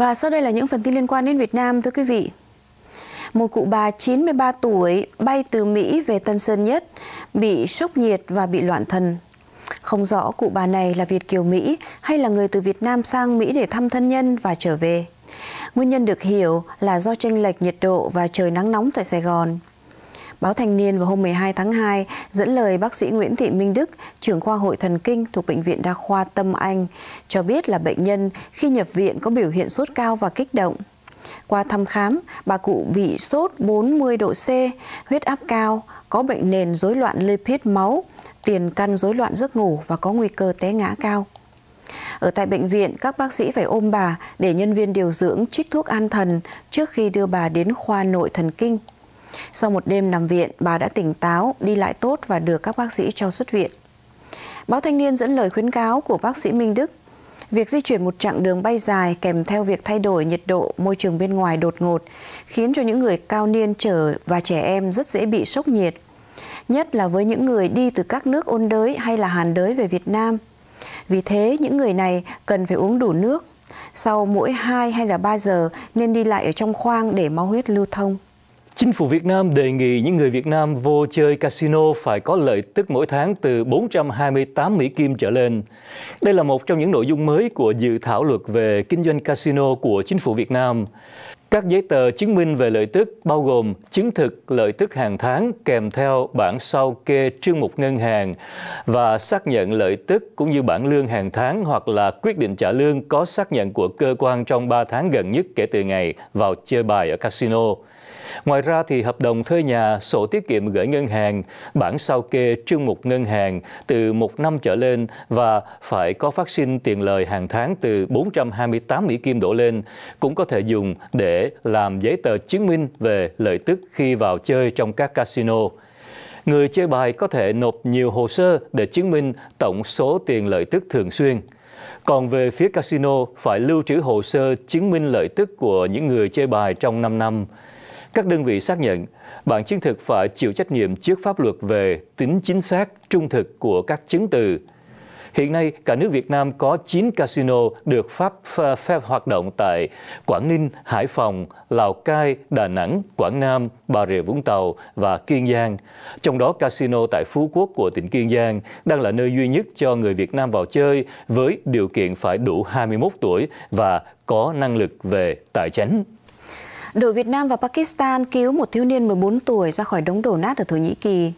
Và sau đây là những phần tin liên quan đến Việt Nam thưa quý vị. Một cụ bà 93 tuổi bay từ Mỹ về Tân Sơn Nhất, bị sốc nhiệt và bị loạn thần. Không rõ cụ bà này là Việt kiều Mỹ hay là người từ Việt Nam sang Mỹ để thăm thân nhân và trở về. Nguyên nhân được hiểu là do tranh lệch nhiệt độ và trời nắng nóng tại Sài Gòn. Báo Thanh niên vào hôm 12 tháng 2 dẫn lời bác sĩ Nguyễn Thị Minh Đức, trưởng khoa hội thần kinh thuộc Bệnh viện Đa khoa Tâm Anh, cho biết là bệnh nhân khi nhập viện có biểu hiện sốt cao và kích động. Qua thăm khám, bà cụ bị sốt 40 độ C, huyết áp cao, có bệnh nền rối loạn lipid máu, tiền căn rối loạn giấc ngủ và có nguy cơ té ngã cao. Ở tại bệnh viện, các bác sĩ phải ôm bà để nhân viên điều dưỡng trích thuốc an thần trước khi đưa bà đến khoa nội thần kinh. Sau một đêm nằm viện, bà đã tỉnh táo, đi lại tốt và được các bác sĩ cho xuất viện. Báo Thanh niên dẫn lời khuyến cáo của bác sĩ Minh Đức Việc di chuyển một chặng đường bay dài kèm theo việc thay đổi nhiệt độ môi trường bên ngoài đột ngột khiến cho những người cao niên trở và trẻ em rất dễ bị sốc nhiệt. Nhất là với những người đi từ các nước ôn đới hay là hàn đới về Việt Nam. Vì thế, những người này cần phải uống đủ nước. Sau mỗi 2 hay là 3 giờ nên đi lại ở trong khoang để máu huyết lưu thông. Chính phủ Việt Nam đề nghị những người Việt Nam vô chơi casino phải có lợi tức mỗi tháng từ 428 Mỹ Kim trở lên. Đây là một trong những nội dung mới của dự thảo luật về kinh doanh casino của chính phủ Việt Nam. Các giấy tờ chứng minh về lợi tức bao gồm chứng thực lợi tức hàng tháng kèm theo bản sao kê chương mục ngân hàng và xác nhận lợi tức cũng như bản lương hàng tháng hoặc là quyết định trả lương có xác nhận của cơ quan trong 3 tháng gần nhất kể từ ngày vào chơi bài ở casino. Ngoài ra thì hợp đồng thuê nhà, sổ tiết kiệm gửi ngân hàng, bản sao kê chương mục ngân hàng từ một năm trở lên và phải có phát sinh tiền lời hàng tháng từ 428 Mỹ Kim đổ lên cũng có thể dùng để làm giấy tờ chứng minh về lợi tức khi vào chơi trong các casino. Người chơi bài có thể nộp nhiều hồ sơ để chứng minh tổng số tiền lợi tức thường xuyên. Còn về phía casino, phải lưu trữ hồ sơ chứng minh lợi tức của những người chơi bài trong 5 năm. Các đơn vị xác nhận, bản chứng thực phải chịu trách nhiệm trước pháp luật về tính chính xác, trung thực của các chứng từ. Hiện nay, cả nước Việt Nam có 9 casino được pháp phép hoạt động tại Quảng Ninh, Hải Phòng, Lào Cai, Đà Nẵng, Quảng Nam, Bà Rịa Vũng Tàu và Kiên Giang. Trong đó, casino tại Phú Quốc của tỉnh Kiên Giang đang là nơi duy nhất cho người Việt Nam vào chơi với điều kiện phải đủ 21 tuổi và có năng lực về tài chính đội Việt Nam và Pakistan cứu một thiếu niên 14 tuổi ra khỏi đống đổ nát ở Thổ Nhĩ Kỳ.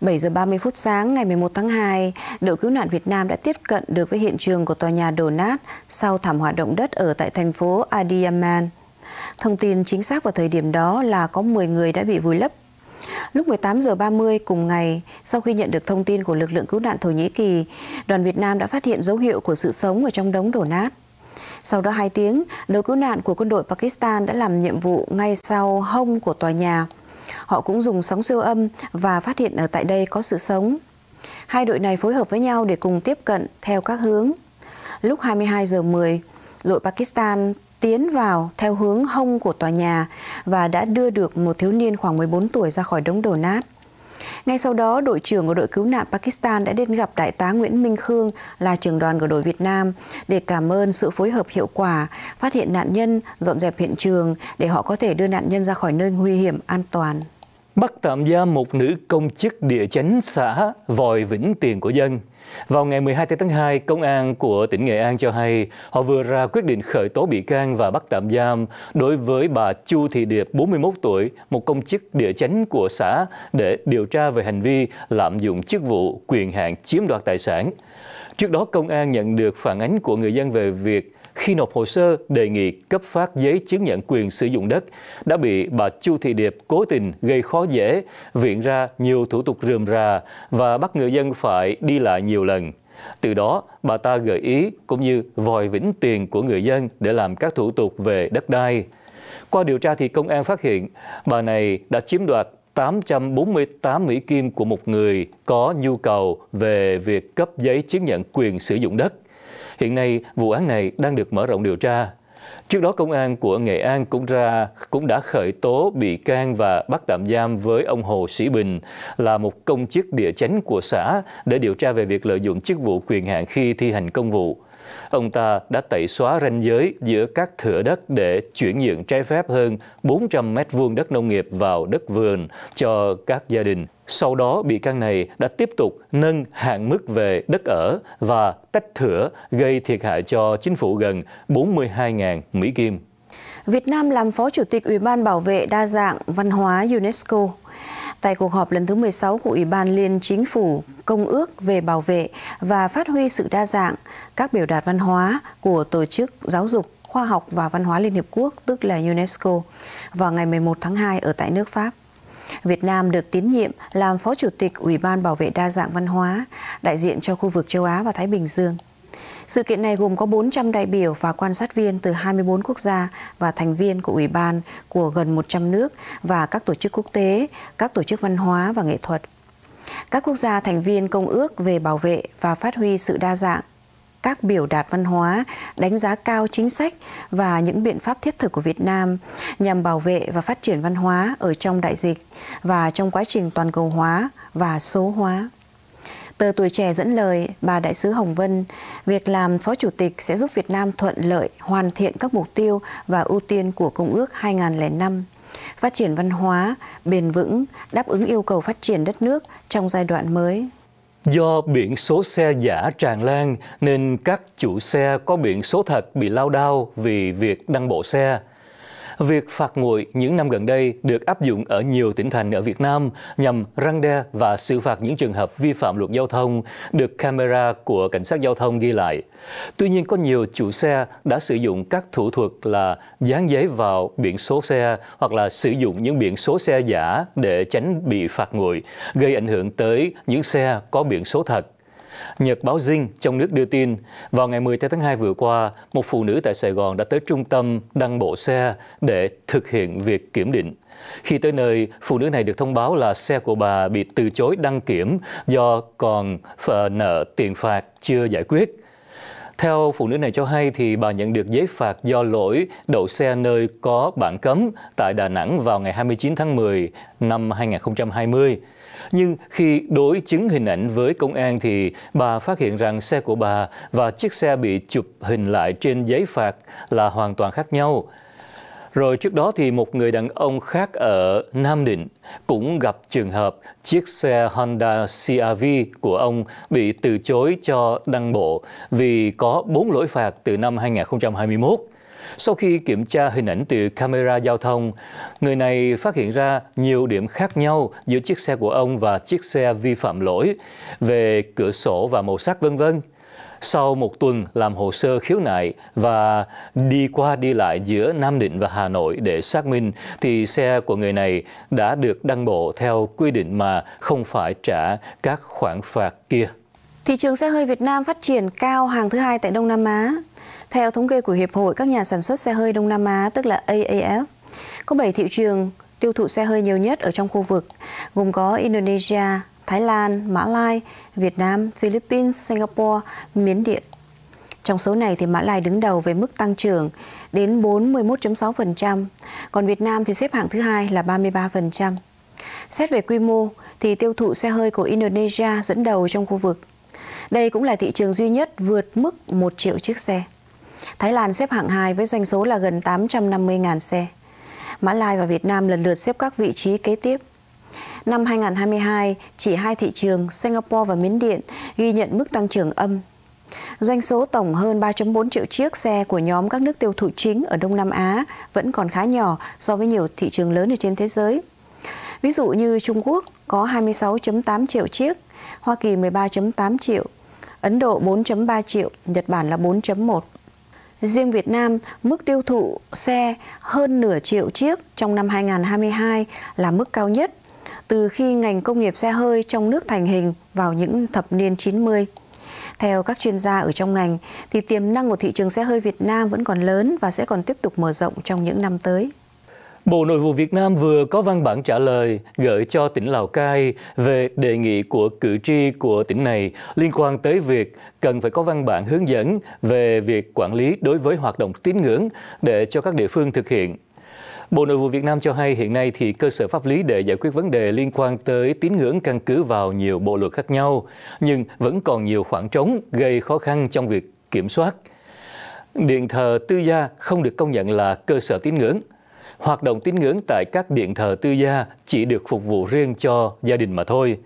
7 giờ 30 phút sáng ngày 11 tháng 2, đội cứu nạn Việt Nam đã tiếp cận được với hiện trường của tòa nhà đổ nát sau thảm họa động đất ở tại thành phố Adiyaman. Thông tin chính xác vào thời điểm đó là có 10 người đã bị vùi lấp Lúc 18 giờ 30 cùng ngày, sau khi nhận được thông tin của lực lượng cứu nạn Thổ Nhĩ Kỳ, đoàn Việt Nam đã phát hiện dấu hiệu của sự sống ở trong đống đổ nát. Sau đó 2 tiếng, đội cứu nạn của quân đội Pakistan đã làm nhiệm vụ ngay sau hông của tòa nhà. Họ cũng dùng sóng siêu âm và phát hiện ở tại đây có sự sống. Hai đội này phối hợp với nhau để cùng tiếp cận theo các hướng. Lúc 22 giờ 10, đội Pakistan tiến vào theo hướng hông của tòa nhà và đã đưa được một thiếu niên khoảng 14 tuổi ra khỏi đống đổ nát. Ngay sau đó, đội trưởng của đội cứu nạn Pakistan đã đến gặp Đại tá Nguyễn Minh Khương là trưởng đoàn của đội Việt Nam để cảm ơn sự phối hợp hiệu quả, phát hiện nạn nhân, dọn dẹp hiện trường để họ có thể đưa nạn nhân ra khỏi nơi nguy hiểm an toàn. Bắt tạm giam một nữ công chức địa chánh xã vòi vĩnh tiền của dân – vào ngày 12 tháng 2, Công an của tỉnh Nghệ An cho hay họ vừa ra quyết định khởi tố bị can và bắt tạm giam đối với bà Chu Thị Điệp, 41 tuổi, một công chức địa chánh của xã để điều tra về hành vi lạm dụng chức vụ, quyền hạn chiếm đoạt tài sản. Trước đó, Công an nhận được phản ánh của người dân về việc khi nộp hồ sơ đề nghị cấp phát giấy chứng nhận quyền sử dụng đất đã bị bà Chu Thị Điệp cố tình gây khó dễ, viện ra nhiều thủ tục rườm rà và bắt người dân phải đi lại nhiều lần. Từ đó, bà ta gợi ý cũng như vòi vĩnh tiền của người dân để làm các thủ tục về đất đai. Qua điều tra thì công an phát hiện bà này đã chiếm đoạt 848 Mỹ Kim của một người có nhu cầu về việc cấp giấy chứng nhận quyền sử dụng đất. Hiện nay, vụ án này đang được mở rộng điều tra. Trước đó, công an của Nghệ An cũng ra cũng đã khởi tố bị can và bắt tạm giam với ông Hồ Sĩ Bình là một công chức địa chánh của xã để điều tra về việc lợi dụng chức vụ quyền hạn khi thi hành công vụ. Ông ta đã tẩy xóa ranh giới giữa các thửa đất để chuyển nhượng trái phép hơn 400 mét vuông đất nông nghiệp vào đất vườn cho các gia đình. Sau đó, bị can này đã tiếp tục nâng hạn mức về đất ở và tách thửa gây thiệt hại cho chính phủ gần 42.000 Mỹ Kim. Việt Nam làm Phó Chủ tịch Ủy ban Bảo vệ Đa dạng Văn hóa UNESCO. Tại cuộc họp lần thứ 16 của Ủy ban Liên Chính phủ Công ước về bảo vệ và phát huy sự đa dạng, các biểu đạt văn hóa của Tổ chức Giáo dục, Khoa học và Văn hóa Liên Hiệp Quốc, tức là UNESCO, vào ngày 11 tháng 2 ở tại nước Pháp. Việt Nam được tín nhiệm làm Phó Chủ tịch Ủy ban Bảo vệ Đa dạng Văn hóa, đại diện cho khu vực châu Á và Thái Bình Dương. Sự kiện này gồm có 400 đại biểu và quan sát viên từ 24 quốc gia và thành viên của Ủy ban của gần 100 nước và các tổ chức quốc tế, các tổ chức văn hóa và nghệ thuật. Các quốc gia thành viên Công ước về bảo vệ và phát huy sự đa dạng các biểu đạt văn hóa, đánh giá cao chính sách và những biện pháp thiết thực của Việt Nam nhằm bảo vệ và phát triển văn hóa ở trong đại dịch và trong quá trình toàn cầu hóa và số hóa. Tờ Tuổi Trẻ dẫn lời bà Đại sứ Hồng Vân, việc làm Phó Chủ tịch sẽ giúp Việt Nam thuận lợi hoàn thiện các mục tiêu và ưu tiên của Công ước 2005 phát triển văn hóa, bền vững, đáp ứng yêu cầu phát triển đất nước trong giai đoạn mới. Do biển số xe giả tràn lan nên các chủ xe có biển số thật bị lao đao vì việc đăng bộ xe. Việc phạt nguội những năm gần đây được áp dụng ở nhiều tỉnh thành ở Việt Nam nhằm răng đe và xử phạt những trường hợp vi phạm luật giao thông được camera của cảnh sát giao thông ghi lại. Tuy nhiên có nhiều chủ xe đã sử dụng các thủ thuật là dán giấy vào biển số xe hoặc là sử dụng những biển số xe giả để tránh bị phạt nguội, gây ảnh hưởng tới những xe có biển số thật. Nhật báo Dinh trong nước đưa tin, vào ngày 10 tháng 2 vừa qua, một phụ nữ tại Sài Gòn đã tới trung tâm đăng bộ xe để thực hiện việc kiểm định. Khi tới nơi, phụ nữ này được thông báo là xe của bà bị từ chối đăng kiểm do còn ờ, nợ tiền phạt chưa giải quyết. Theo phụ nữ này cho hay thì bà nhận được giấy phạt do lỗi đậu xe nơi có bản cấm tại Đà Nẵng vào ngày 29 tháng 10 năm 2020. Nhưng khi đối chứng hình ảnh với công an thì bà phát hiện rằng xe của bà và chiếc xe bị chụp hình lại trên giấy phạt là hoàn toàn khác nhau. Rồi trước đó thì một người đàn ông khác ở Nam Định cũng gặp trường hợp chiếc xe Honda CRV của ông bị từ chối cho đăng bộ vì có 4 lỗi phạt từ năm 2021. Sau khi kiểm tra hình ảnh từ camera giao thông, người này phát hiện ra nhiều điểm khác nhau giữa chiếc xe của ông và chiếc xe vi phạm lỗi về cửa sổ và màu sắc vân vân. Sau một tuần làm hồ sơ khiếu nại và đi qua đi lại giữa Nam Định và Hà Nội để xác minh, thì xe của người này đã được đăng bộ theo quy định mà không phải trả các khoản phạt kia. Thị trường xe hơi Việt Nam phát triển cao hàng thứ hai tại Đông Nam Á. Theo thống kê của Hiệp hội các nhà sản xuất xe hơi Đông Nam Á, tức là AAF, có 7 thị trường tiêu thụ xe hơi nhiều nhất ở trong khu vực, gồm có Indonesia, Thái Lan, Mã Lai, Việt Nam, Philippines, Singapore, Miến Điện. Trong số này thì Mã Lai đứng đầu về mức tăng trưởng đến 41.6%, còn Việt Nam thì xếp hạng thứ hai là 33%. Xét về quy mô thì tiêu thụ xe hơi của Indonesia dẫn đầu trong khu vực. Đây cũng là thị trường duy nhất vượt mức 1 triệu chiếc xe. Thái Lan xếp hạng 2 với doanh số là gần 850.000 xe. Mã Lai và Việt Nam lần lượt xếp các vị trí kế tiếp. Năm 2022, chỉ hai thị trường Singapore và Miến Điện ghi nhận mức tăng trưởng âm. Doanh số tổng hơn 3.4 triệu chiếc xe của nhóm các nước tiêu thụ chính ở Đông Nam Á vẫn còn khá nhỏ so với nhiều thị trường lớn ở trên thế giới. Ví dụ như Trung Quốc có 26.8 triệu chiếc, Hoa Kỳ 13.8 triệu, Ấn Độ 4.3 triệu, Nhật Bản là 4.1. Riêng Việt Nam, mức tiêu thụ xe hơn nửa triệu chiếc trong năm 2022 là mức cao nhất từ khi ngành công nghiệp xe hơi trong nước thành hình vào những thập niên 90. Theo các chuyên gia ở trong ngành, thì tiềm năng của thị trường xe hơi Việt Nam vẫn còn lớn và sẽ còn tiếp tục mở rộng trong những năm tới. Bộ Nội vụ Việt Nam vừa có văn bản trả lời gửi cho tỉnh Lào Cai về đề nghị của cử tri của tỉnh này liên quan tới việc cần phải có văn bản hướng dẫn về việc quản lý đối với hoạt động tín ngưỡng để cho các địa phương thực hiện. Bộ Nội vụ Việt Nam cho hay hiện nay thì cơ sở pháp lý để giải quyết vấn đề liên quan tới tín ngưỡng căn cứ vào nhiều bộ luật khác nhau, nhưng vẫn còn nhiều khoảng trống gây khó khăn trong việc kiểm soát. Điện thờ tư gia không được công nhận là cơ sở tín ngưỡng – hoạt động tín ngưỡng tại các điện thờ tư gia chỉ được phục vụ riêng cho gia đình mà thôi.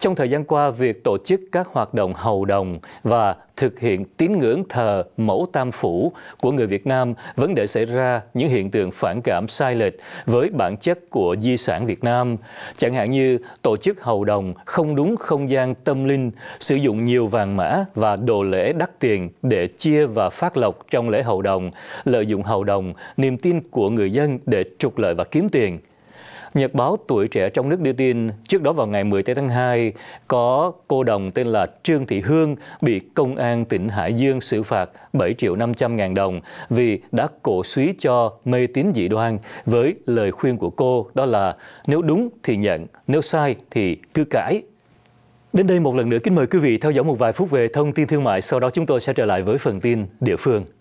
Trong thời gian qua, việc tổ chức các hoạt động hầu đồng và thực hiện tín ngưỡng thờ mẫu tam phủ của người Việt Nam vẫn để xảy ra những hiện tượng phản cảm sai lệch với bản chất của di sản Việt Nam. Chẳng hạn như tổ chức hầu đồng không đúng không gian tâm linh, sử dụng nhiều vàng mã và đồ lễ đắt tiền để chia và phát lộc trong lễ hầu đồng, lợi dụng hầu đồng, niềm tin của người dân để trục lợi và kiếm tiền. Nhật báo Tuổi Trẻ trong nước đưa tin, trước đó vào ngày 10 tháng 2, có cô đồng tên là Trương Thị Hương bị Công an tỉnh Hải Dương xử phạt 7 triệu 500 ngàn đồng vì đã cổ suý cho mê tín dị đoan với lời khuyên của cô đó là nếu đúng thì nhận, nếu sai thì cứ cãi. Đến đây một lần nữa kính mời quý vị theo dõi một vài phút về thông tin thương mại, sau đó chúng tôi sẽ trở lại với phần tin địa phương.